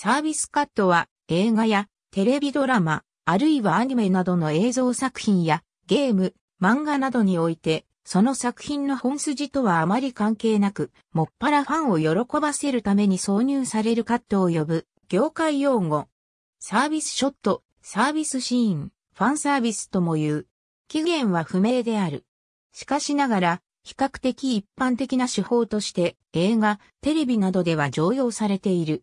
サービスカットは映画やテレビドラマ、あるいはアニメなどの映像作品やゲーム、漫画などにおいて、その作品の本筋とはあまり関係なく、もっぱらファンを喜ばせるために挿入されるカットを呼ぶ、業界用語。サービスショット、サービスシーン、ファンサービスとも言う。起源は不明である。しかしながら、比較的一般的な手法として、映画、テレビなどでは常用されている。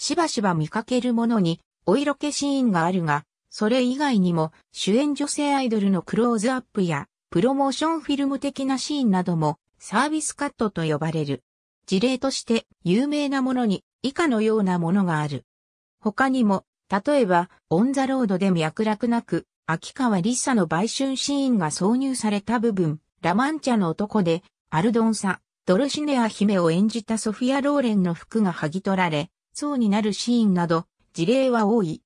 しばしば見かけるものに、お色気シーンがあるが、それ以外にも、主演女性アイドルのクローズアップや、プロモーションフィルム的なシーンなども、サービスカットと呼ばれる。事例として、有名なものに、以下のようなものがある。他にも、例えば、オンザロードで脈絡なく、秋川りサの売春シーンが挿入された部分、ラマンチャの男で、アルドンサ、ドルシネア姫を演じたソフィア・ローレンの服が剥ぎ取られ、そうになるシーンなど、事例は多い。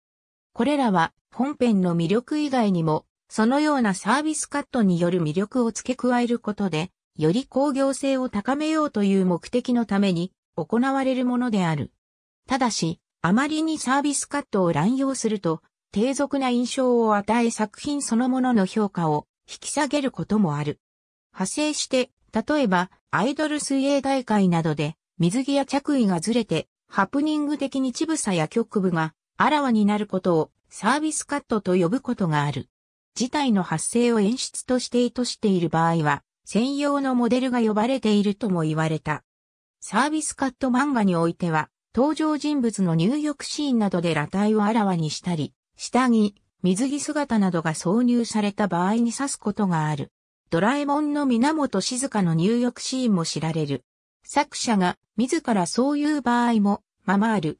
これらは本編の魅力以外にも、そのようなサービスカットによる魅力を付け加えることで、より工業性を高めようという目的のために行われるものである。ただし、あまりにサービスカットを乱用すると、低俗な印象を与え作品そのものの評価を引き下げることもある。派生して、例えば、アイドル水泳大会などで、水着や着衣がずれて、ハプニング的に乳房や局部があらわになることをサービスカットと呼ぶことがある。事態の発生を演出として意図している場合は、専用のモデルが呼ばれているとも言われた。サービスカット漫画においては、登場人物の入浴シーンなどで裸体をあらわにしたり、下着、水着姿などが挿入された場合に指すことがある。ドラえもんの源静香の入浴シーンも知られる。作者が自らそういう場合もままある。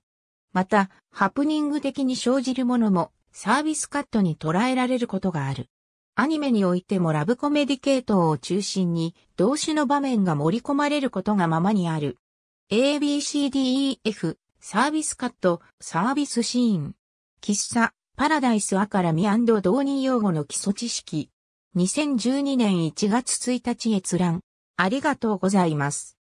また、ハプニング的に生じるものもサービスカットに捉えられることがある。アニメにおいてもラブコメディ系統を中心に動詞の場面が盛り込まれることがままにある。ABCDEF サービスカット、サービスシーン。喫茶、パラダイスアカラミ導入用語の基礎知識。2012年1月1日閲覧。ありがとうございます。